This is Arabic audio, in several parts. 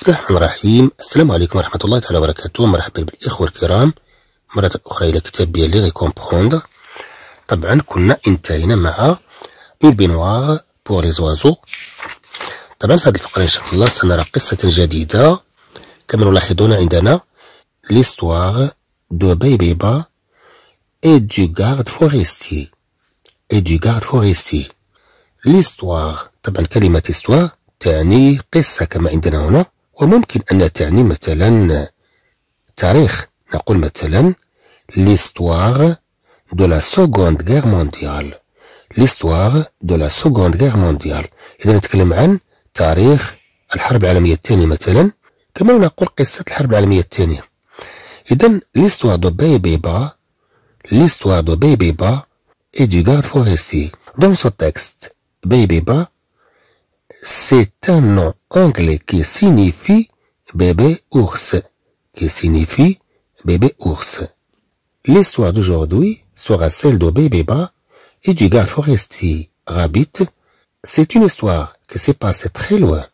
بسم الله الرحمن الرحيم السلام عليكم ورحمة الله تعالى وبركاته مرحبا بالإخوة الكرام مرة أخرى إلى كتاب لي كومبخوند طبعا كنا انتهينا مع اون بينوار بور لي زوازو طبعا في هذه الفقرة إن شاء الله سنرى قصة جديدة كما نلاحظون عندنا ليستوار دو بيبيبا اي دو غارد فوريستي اي دو غارد فوريستي ليستوار طبعا كلمة استواغ تعني قصة كما عندنا هنا وممكن أن تعني مثلا تاريخ نقول مثلا l'histoire de la seconde guerre mondiale l'histoire de la seconde guerre mondiale إذا نتكلم عن تاريخ الحرب العالمية الثانية مثلا كما نقول قصة الحرب العالمية الثانية إذا l'histoire de Baybeba l'histoire de Baybeba et du garde forestier dans ce texte Baybeba c'est un nom anglais qui signifie bébé ours, qui signifie bébé ours. L'histoire d'aujourd'hui sera celle de bébé et du gars forestier Rabbit. C'est une histoire qui s'est passée très loin,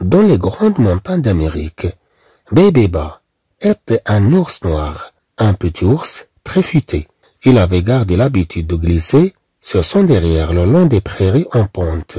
dans les grandes montagnes d'Amérique. Bébé bas était un ours noir, un petit ours très futé. Il avait gardé l'habitude de glisser sur son derrière le long des prairies en pente.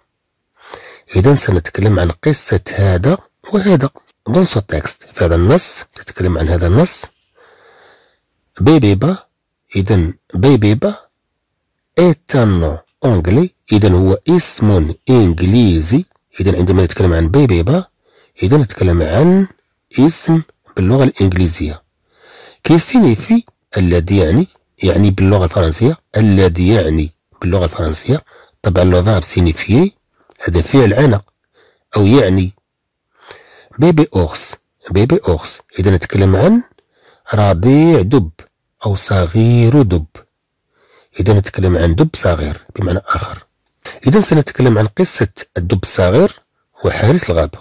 إذا سنتكلم عن قصة هذا وهذا دون سو تكست في هذا النص تتكلم عن هذا النص با إذا با إيتانو أونجلي إذا هو اسم إنجليزي إذا عندما نتكلم عن با إذا نتكلم عن اسم باللغة الإنجليزية سينيفي الذي يعني يعني باللغة الفرنسية الذي يعني باللغة الفرنسية طبعا لو فاب سينيفيي هذا فعل على أو يعني بيبي اوغس بيبي اوغس إذا نتكلم عن رضيع دب أو صغير دب إذا نتكلم عن دب صغير بمعنى آخر إذا سنتكلم عن قصة الدب الصغير وحارس الغابة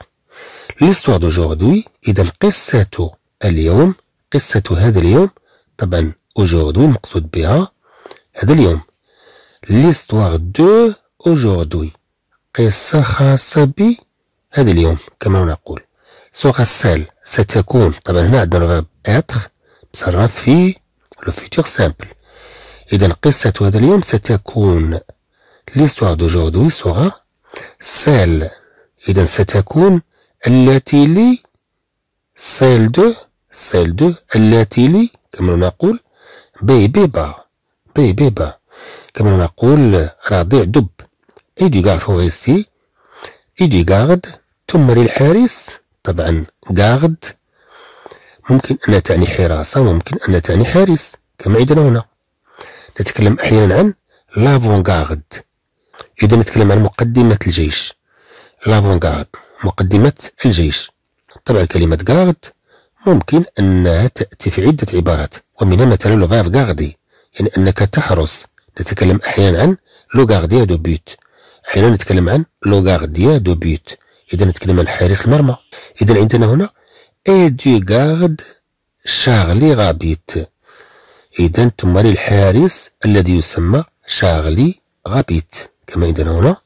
ليستوار دو جوردوي إذا قصة اليوم قصة هذا اليوم طبعا أوجوردوي مقصود بها هذا اليوم ليستوار دو أوجوردوي قصة خاصة بهذا هذا اليوم كما نقول سوغ السال ستكون طبعا هنا عندنا الغرب اتخ تصرف في لو فيتور سامبل إذا قصة هذا اليوم ستكون ليستوار جوردوي سوغا سال إذا ستكون التي لي سال دو سال دو التي لي كما نقول بيبي با بيبي با كما نقول رضيع دب ايديغارد فوريستي ايديغارد ثم للحارس طبعا غارد ممكن أن تعني حراسة وممكن أن تعني حارس كما عندنا هنا نتكلم أحيانا عن غارد إذا نتكلم عن مقدمة الجيش غارد مقدمة الجيش طبعا كلمة غارد ممكن أنها تأتي في عدة عبارات ومنها مثلا لو غاردي يعني أنك تحرس نتكلم أحيانا عن لو غاردي دو بيوت حنا نتكلم عن لوغارديا دو بيوت اذا نتكلم عن حارس المرمى اذا عندنا هنا اي غارد شارلي غابيت اذا ثم الحارس الذي يسمى شارلي غابيت كما عندنا هنا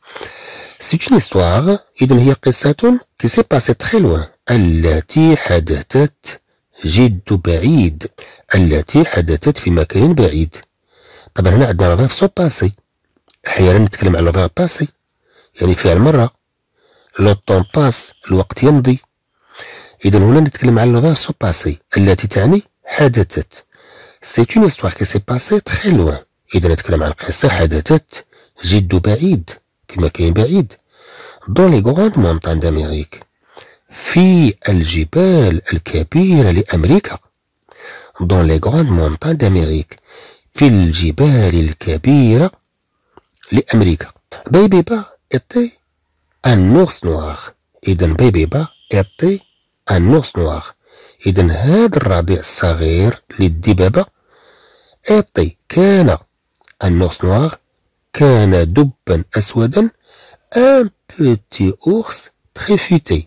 سي اون هيستوار اذا هي قصه كي سي باسي تري لوان التي حدثت جد بعيد التي حدثت في مكان بعيد طبعا هنا عندنا لافيرب سو باسي احيانا نتكلم على لافيرب باسي يعني فيها المرة لو طون باس الوقت يمضي إذا هنا نتكلم على لو سو باسي التي تعني حدثت سي اون استوار كي سي باسي تخي لوان إذا نتكلم عن قصة حدثت جد بعيد في مكان بعيد دون لي غروند مونتان دامريك في الجبال الكبيرة لأمريكا دون لي غروند مونتان دامريك في الجبال الكبيرة لأمريكا باي با était un ours noir إذا بيبي با إطي أن ours نواغ إذا هذا الرضيع الصغير للدبابة إطي كان أن ours نواغ كان دبا أسودا أن بوتي ours très futé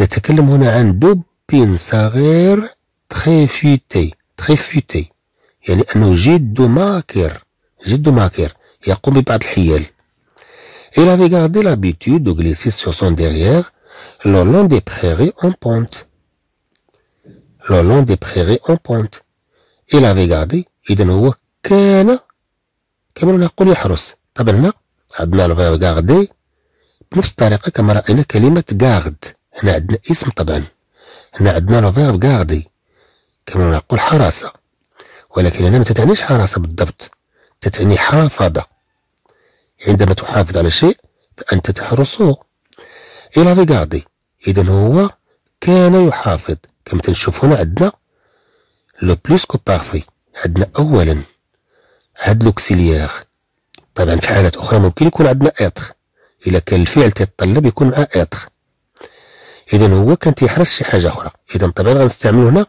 نتكلم هنا عن دب صغير très futé très futé يعني أنه جد ماكر جد ماكر يقوم ببعض الحيل Il avait gardé l'habitude de glisser sur son derrière le long des prairies en pente. Le long des prairies en pente. Il avait gardé إذا هو كان كما نقول يحرس طبعا هنا عندنا الفيرب غاردي بنفس الطريقة كما رأينا كلمة غارد هنا عندنا اسم طبعا هنا عندنا الفيرب غاردي كما نقول حراسة ولكن هنا ما تتعنيش حراسة بالضبط تتعني حافظة عندما تحافظ على شيء فأنت تحرسه إلى فيغاردي إذا هو كان يحافظ كما تنشوف هنا عندنا لو بلوس كو بارفي عندنا أولا هاد لوكسيليير طبعا في حالات أخرى ممكن يكون عندنا إتر إلا كان الفعل تيتطلب يكون مع إتر إذا هو كان تيحرس شي حاجة أخرى إذا طبعا غنستعملو هنا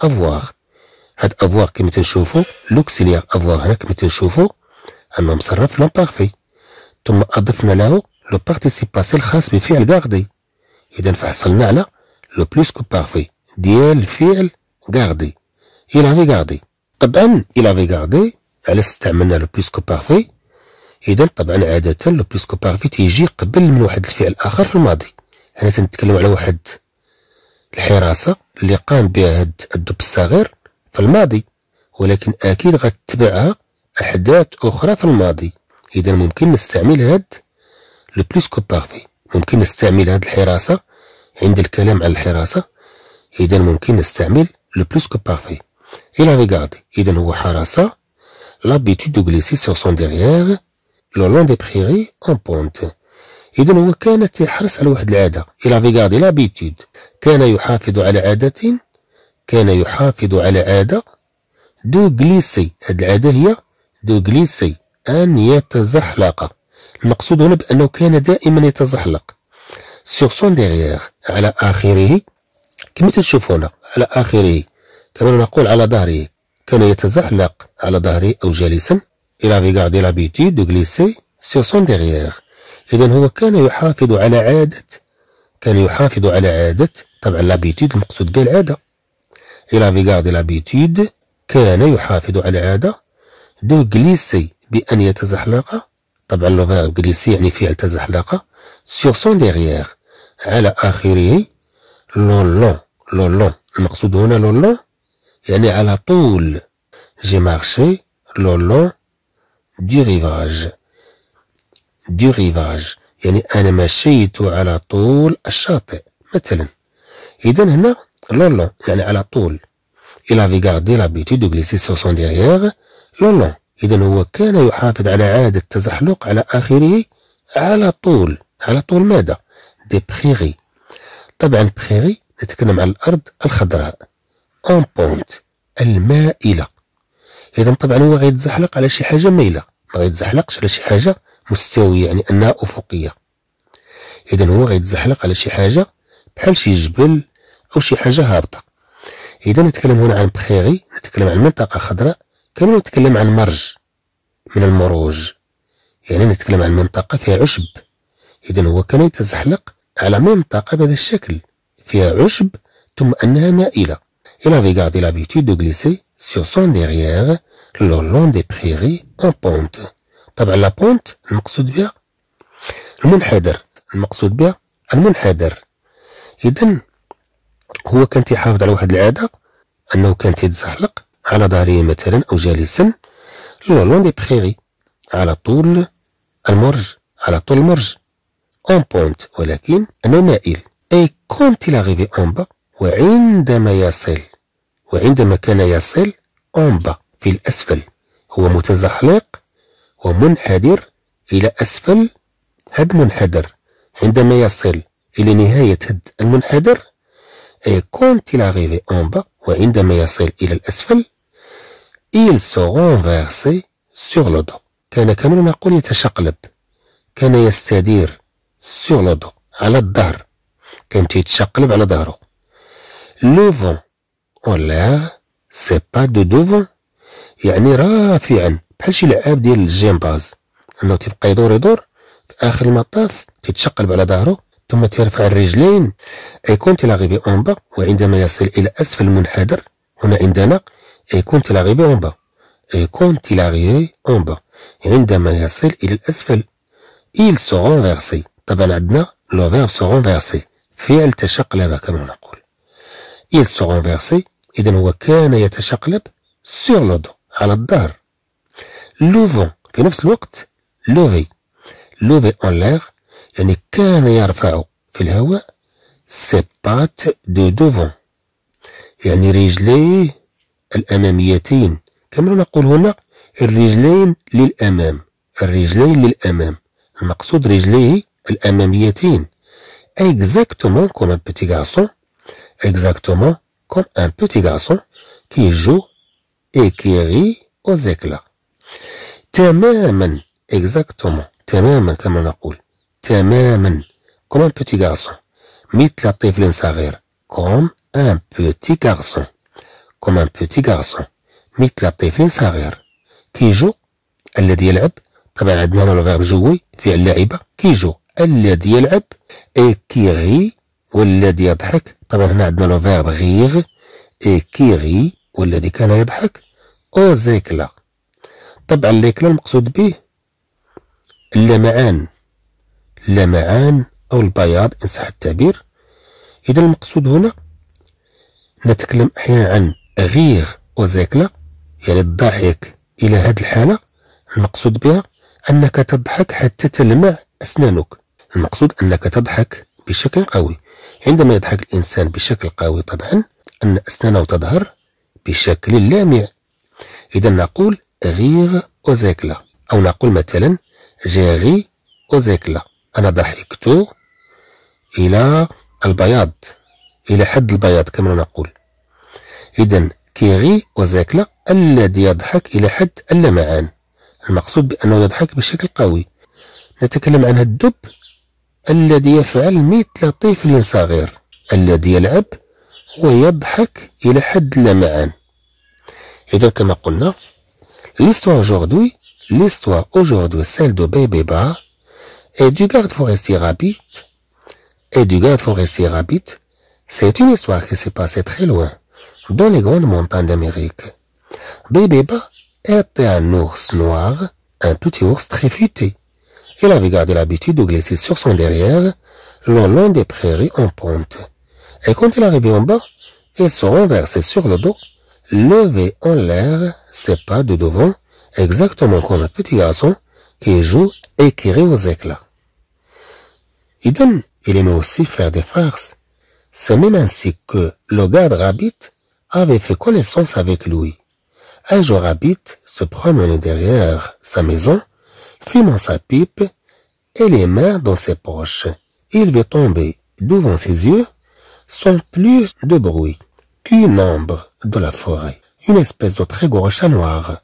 أفواغ هاد أفواغ كما تنشوفو لوكسيليير أفواغ هنا كما تنشوفو أما مصرف لامبارفي ثم أضفنا له لو بارتيسيباسي الخاص بفعل كاردي إذا فحصلنا على لو بلوس كو بارفي ديال الفعل كاردي إلا في كاردي طبعا إلا في كاردي علاش استعملنا لو بلوس كو بارفي إذا طبعا عادة لو بلوس كو بارفي تيجي قبل من واحد الفعل آخر في الماضي حنا تنتكلم على واحد الحراسة اللي قام بها هاد الدب الصغير في الماضي ولكن أكيد غتبعها أحداث أخرى في الماضي إذا ممكن نستعمل هاد لو بليس كو بارفي ممكن نستعمل هاد الحراسة عند الكلام على الحراسة إذا ممكن نستعمل لو بليس كو بارفي إلا ريغاردي إذا هو حراسة لابيتود دو غليسي سور سون ديغيير لو لون دي بخيغي اون بونت إذا هو كان تيحرص على واحد العادة إلا ريغاردي لابيتود كان يحافظ على عادة كان يحافظ على عادة دو غليسي هاد العادة هي دو غليسي أن يتزحلق المقصود هنا بأنه كان دائما يتزحلق سيغ سون ديغيغ على آخره كما تشوف هنا على آخره كما نقول على ظهره كان يتزحلق على ظهره أو جالسا إلى غيغار دي لابيتي دو غليسي سيغ سون ديغيغ إذا هو كان يحافظ على عادة كان يحافظ على عادة طبعا لابيتيد المقصود به العادة إلى فيغار دي لابيتيد كان يحافظ على العادة دو glisser بأن يتزحلق طبعا الفيرب جليسي يعني فعل تزحلق سور سون ديغيير على آخره لون لون لون لون المقصود هنا لون لون يعني على طول جي مارشي لون لون دو ريفاج دو ريفاج يعني أنا مشيت على طول الشاطئ مثلا إذا هنا لون لون يعني على طول il avait gardé l'habitude de glisser sur son derrière لا إذا هو كان يحافظ على عادة التزحلق على آخره على طول على طول ماذا؟ دي بخيغي طبعا بخيغي نتكلم عن الأرض الخضراء اون بونت المائلة إذا طبعا هو غيتزحلق على شي حاجة مايلة ما غيتزحلقش على شي حاجة مستوية يعني أنها أفقية إذا هو غيتزحلق على شي حاجة بحال شي جبل أو شي حاجة هابطة إذا نتكلم هنا عن بخيغي نتكلم عن منطقة خضراء كانوا نتكلم عن مرج من المروج يعني نتكلم عن منطقة فيها عشب إذا هو كان يتزحلق على منطقة بهذا الشكل فيها عشب ثم أنها مائلة إلى في gardé لابيتي دو غليسي سيو سون derrière لو لون دي prairies أون بونت طبعا لا بونت المقصود بها المنحدر المقصود بها المنحدر إذا هو كان تيحافظ على واحد العادة أنه كان تيتزحلق على ظهره مثلا أو جالسا لو لون دي بخيري على طول المرج على طول المرج اون بونت ولكن أنه مائل أي كونت غيفي اون با وعندما يصل وعندما كان يصل اون با في الأسفل هو متزحلق ومنحدر إلى أسفل هاد منحدر عندما يصل إلى نهاية هاد المنحدر أي كونت il غيفي أون با وعندما يصل إلى الأسفل ils se renversés sur le dos كان كانون نقول يتشقلب كان يستدير sur le dos على الظهر كان تيتشقلب على ظهره le vent en l'air c'est pas دو دوفون يعني رافعا بحال شي لعاب ديال الجيمباز انه تيبقى يدور يدور في اخر المطاف تيتشقلب على ظهره ثم ترفع الرجلين ايكون تلاغي اون با وعندما يصل الى اسفل المنحدر هنا عندنا أي quand il arrivait en bas. Et quand il arrivait en bas. عندما يصل إلى الأسفل. إيل se renversait. طبعا عندنا لو فيرب se renverser. فعل تشقلب كما نقول. إيل se renversait. إذا هو كان يتشقلب sur le dos على الظهر. لوفون في نفس الوقت لوفي. لوفي اون لير يعني كان يرفع في الهواء سي بات دو دوفون يعني رجليه الأماميتين كما نقول هنا الرجلين للأمام الرجلين للأمام المقصود رجليه الأماميتين exactement comme un petit garçon exactement comme un petit garçon qui joue et qui rit aux éclats تماما exactement تماما كما نقول تماما comme un petit garçon مثل طفل صغير comme un petit garçon comme un petit garçon مثل طفل صغير كيجو الذي يلعب طبعا عندنا هنا الغرب جوي فعل لعبة كيجو الذي يلعب اي كيغي والذي يضحك طبعا هنا عندنا لو فيرب غير اي كيغي والذي كان يضحك او زيكلا طبعا ليكلا المقصود به اللمعان اللمعان او البياض ان صح التعبير اذا المقصود هنا نتكلم احيانا عن غير وزيكلا يعني الضحك الى هذه الحاله المقصود بها انك تضحك حتى تلمع اسنانك المقصود انك تضحك بشكل قوي عندما يضحك الانسان بشكل قوي طبعا ان اسنانه تظهر بشكل لامع اذا نقول غير وزيكلا او نقول مثلا جيغي وزيكلا انا ضحكت الى البياض الى حد البياض كما نقول إذا كيغي وزاكلا الذي يضحك إلى حد اللمعان المقصود بأنه يضحك بشكل قوي نتكلم عن الدب الذي يفعل مثل طفل صغير الذي يلعب ويضحك إلى حد اللمعان إذا كما قلنا l'histoire aujourd'hui l'histoire aujourd'hui celle de Bébé Bar et du garde forestier Rabbit et du garde forestier Rabbit c'est une histoire qui s'est passée très loin dans les grandes montagnes d'Amérique. Bébéba était un ours noir, un petit ours très futé. Il avait gardé l'habitude de glisser sur son derrière, le long des prairies en pente. Et quand il arrivait en bas, il se renversait sur le dos, levé en l'air ses pas de devant, exactement comme un petit garçon qui joue et qui rit aux éclats. Idem, il aimait aussi faire des farces. C'est même ainsi que le garde rabbit avait fait connaissance avec lui. Un jour habite se promenait derrière sa maison, fumant sa pipe et les mains dans ses poches. Il veut tomber devant ses yeux, sans plus de bruit, qu'une ombre de la forêt, une espèce de très gros chat noir,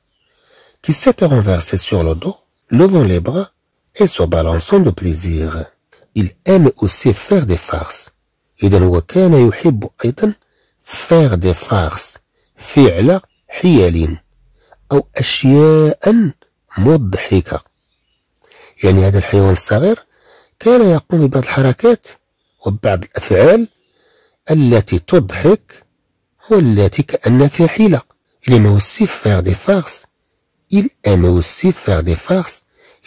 qui s'était renversé sur le dos, levant les bras et se balançant de plaisir. Il aime aussi faire des farces. et de faire دي farces فعل حيال أو أشياء مضحكة يعني هذا الحيوان الصغير كان يقوم ببعض الحركات وبعض الأفعال التي تضحك والتي كأن فيها حيلة Il موسي aussi faire des farces. Il aimait aussi faire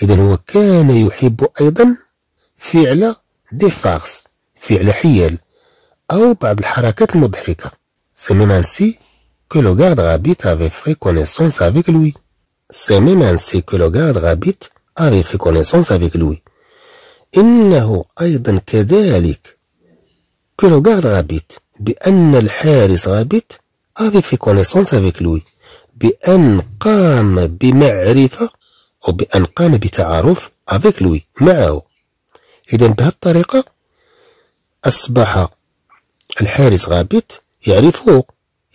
إذا هو كان يحب أيضا فعل دي farces. فعل حيال أو بعض الحركات المضحكة سميم أنسي كو لو غارد غابيت أفي في كونيسونس أفيك لوي سميم أنسي كو لو غارد غابيت أفي في كونيسونس أفيك لوي إنه أيضا كذلك كو لو غارد غابيت بأن الحارس غابيت أفي في كونيسونس أفيك لوي بأن قام بمعرفة أو بأن قام بتعارف أفيك لوي معه إذا بهذه الطريقة أصبح الحارس غابت يعرفه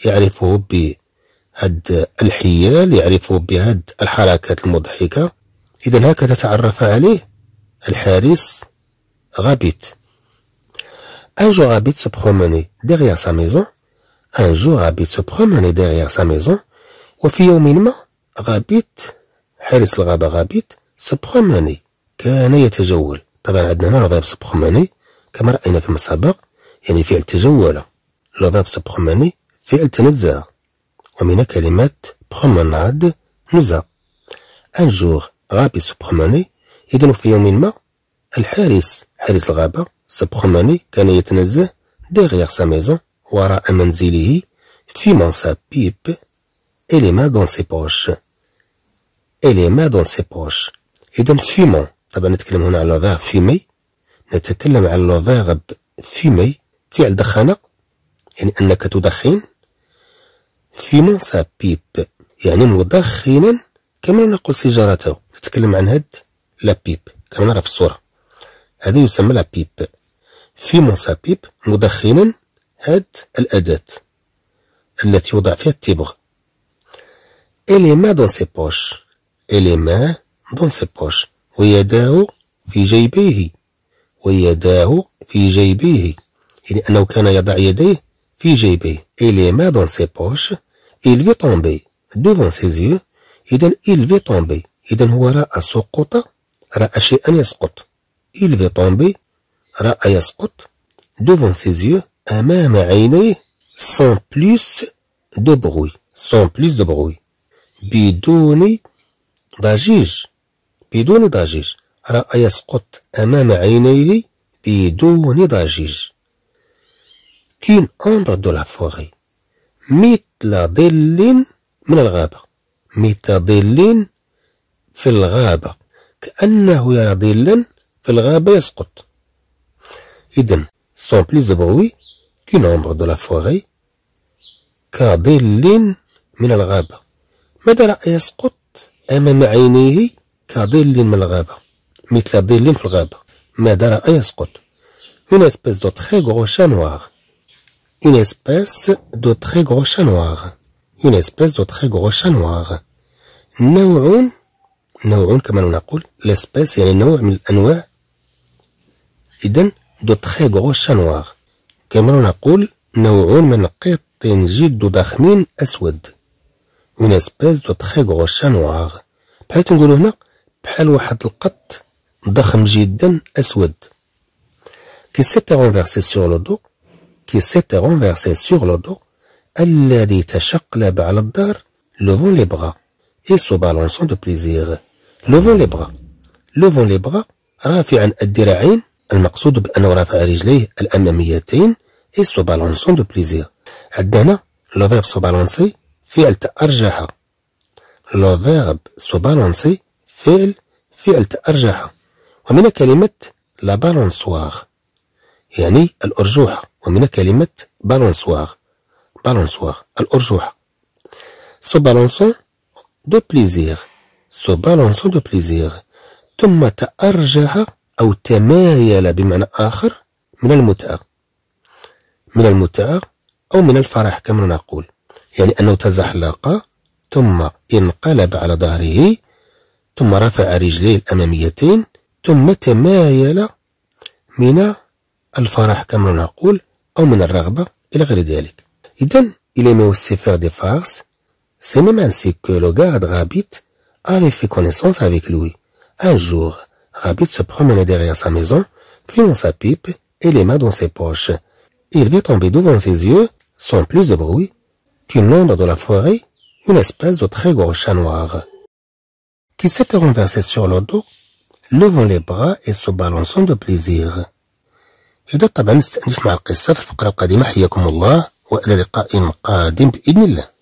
يعرفه بهاد الحيال يعرفه بهاد الحركات المضحكة إذا هكذا تعرف عليه الحارس غابت أن جو Rabbit سو بخوموني ديغيغ سا ميزون أن جو Rabbit سو بخوموني ديغيغ سا ميزون وفي يوم ما غابت حارس الغابة غابت سو بخوموني كان يتجول طبعا عندنا هنا الفيرب سو بخوموني كما رأينا فيما سبق يعني فعل تجول لافيرب se promener فعل تنزه ومن كلمة promenade نزه ان جور غابي se إذن في يوم ما الحارس حارس الغابة se كان يتنزه ديغيغ سا ميزون وراء منزله في منصب بيب إلي ما دون سي بوش إلي ما دون سي بوش إذن فيمون طبعا نتكلم هنا على لوفير فيمي نتكلم على لوفيرب فيمي فعل دخن يعني أنك تدخن في منصب بيب يعني مدخنا كما نقول سيجارته نتكلم عن هاد لا بيب كما نرى في الصورة هذا يسمى لا بيب في منصب بيب مدخنا هاد الأداة التي وضع فيها التبغ إليما دون سي بوش إليما دون سي بوش ويداه في جيبيه ويداه في جيبيه يعني أنه كان يضع يديه في جيبه إلى ما دون سي بوش إل في طومبي دوفون سي زيو إذن إل في طومبي إذن هو رأى سقوط رأى شيئا يسقط إل في طومبي رأى يسقط دوفون سي زيو أمام عينيه سون بلوس دو بغوي سون بلوس دو بغوي بدون ضجيج بدون ضجيج رأى يسقط أمام عينيه بدون ضجيج qu'une ombre دو لا forêt. مثل ظل من الغابة مثل ظل في الغابة كأنه يرى ظلا في الغابة يسقط إذن سون بليس دو بروي qu'une ombre دو لا فوغي كظل من الغابة ماذا رأى يسقط أمام عينيه كظل من الغابة مثل ظل في الغابة ماذا رأى يسقط une espèce دو très gros chat noir une espèce de très gros chat noir une espèce de très gros chat noir نوع نوع كما نقول l'espèce يعني نوع من الأنواع إذا دو تخي غرو شا نوار كما نقول نوع من قط جد ضخمين أسود اون اسبيس دو تخي غرو شا نوار بحال تنقولو هنا بحال واحد القط ضخم جدا أسود qui s'est renversé sur لو دو s'était renversé sur le dos الذي تشقلب على الدار levant les bras et se balançant de plaisir levant les bras levant les bras رافعا الذراعين المقصود بأنه رافع رجليه الأماميتين et se balançant de plaisir عندنا لو فيرب سو بالونسي فعل تأرجح لو فيرب سو بالونسي فعل فعل تأرجح ومن كلمة لا بالونسوار يعني الأرجوحة ومن كلمة بالونسواغ بالونسواغ الأرجوحة سو بالونسو دو بليزير سو بالونسو دو بليزير ثم تأرجح أو تمايل بمعنى آخر من المتعة من المتعة أو من الفرح كما نقول يعني أنه تزحلق ثم انقلب على ظهره ثم رفع رجليه الأماميتين ثم تمايل من الفرح كما نقول il aimait aussi faire des farces. C'est même ainsi que le garde Rabbit avait fait connaissance avec lui. Un jour, Rabbit se promenait derrière sa maison, fumant sa pipe et les mains dans ses poches. Il vit tomber devant ses yeux, sans plus de bruit, qu'une ombre de la forêt, une espèce de très gros chat noir, qui s'était renversé sur le dos, levant les bras et se balançant de plaisir. إذا طبعا نستأنف مع القصة في الفقرة القادمة حياكم الله وإلى لقاء قادم بإذن الله